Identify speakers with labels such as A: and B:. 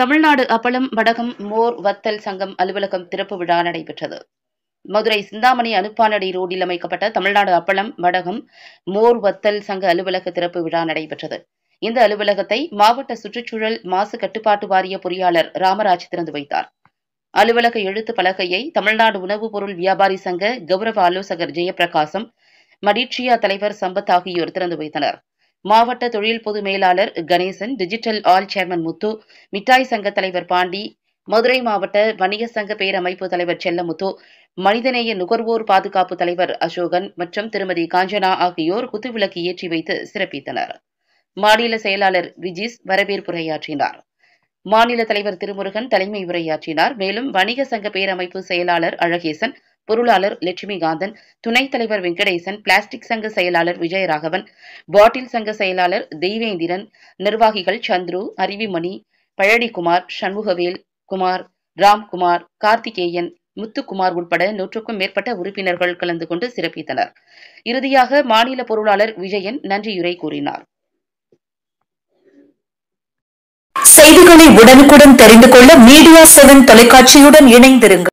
A: தமிழ்நாடு அப்பளம் வடகம் மோர் வத்தல் சங்கம் அலுவலகம் திறப்பு விழா நடைபெற்றது மதுரை சிந்தாமணி அனுப்பானடி ரோடில் அமைக்கப்பட்ட தமிழ்நாடு அப்பளம் வடகம் மோர் வத்தல் சங்க அலுவலக திறப்பு விழா நடைபெற்றது இந்த அலுவலகத்தை மாவட்ட சுற்றுச்சூழல் மாசு கட்டுப்பாட்டு வாரிய பொறியாளர் ராமராஜ் திறந்து வைத்தார் அலுவலக எழுத்து பலகையை தமிழ்நாடு உணவுப் பொருள் வியாபாரி சங்க கௌரவ ஆலோசகர் ஜெயபிரகாசம் மடிட்சியா தலைவர் சம்பத் ஆகியோர் திறந்து வைத்தனர் மாவட்ட தொழில் பொது மேலாளர் கணேசன் டிஜிட்டல் ஆல் சேர்மன் முத்து மிட்டாய் சங்க தலைவர் பாண்டி மதுரை மாவட்ட வணிக சங்க பேரமைப்பு தலைவர் செல்லமுத்து மனிதநேய நுகர்வோர் பாதுகாப்பு தலைவர் அசோகன் மற்றும் திருமதி காஞ்சனா ஆகியோர் குத்துவிளக்கு ஏற்றி வைத்து சிறப்பித்தனர் மாநில செயலாளர் விஜிஸ் வரவேற்புரையாற்றினார் மாநில தலைவர் திருமுருகன் தலைமை உரையாற்றினார் மேலும் வணிக சங்க பேரமைப்பு செயலாளர் அழகேசன் பொருளாளர் லட்சுமிகாந்தன் துணைத் தலைவர் வெங்கடேசன் பிளாஸ்டிக் சங்க செயலாளர் விஜயராகவன் பாட்டில் சங்க செயலாளர் தெய்வேந்திரன் நிர்வாகிகள் சந்துரு அருவிமணி பழனிக்குமார் சண்முகவேல் குமார் ராம்குமார் கார்த்திகேயன் முத்துக்குமார் உட்பட நூற்றுக்கும் மேற்பட்ட உறுப்பினர்கள் கலந்து கொண்டு சிறப்பித்தனர் இறுதியாக மாநில பொருளாளர் விஜயன் நன்றியுரை கூறினார் செய்திகளை உடனுக்குடன் தெரிந்து கொள்ள மீடியா செவன் தொலைக்காட்சியுடன் இணைந்திருங்கள்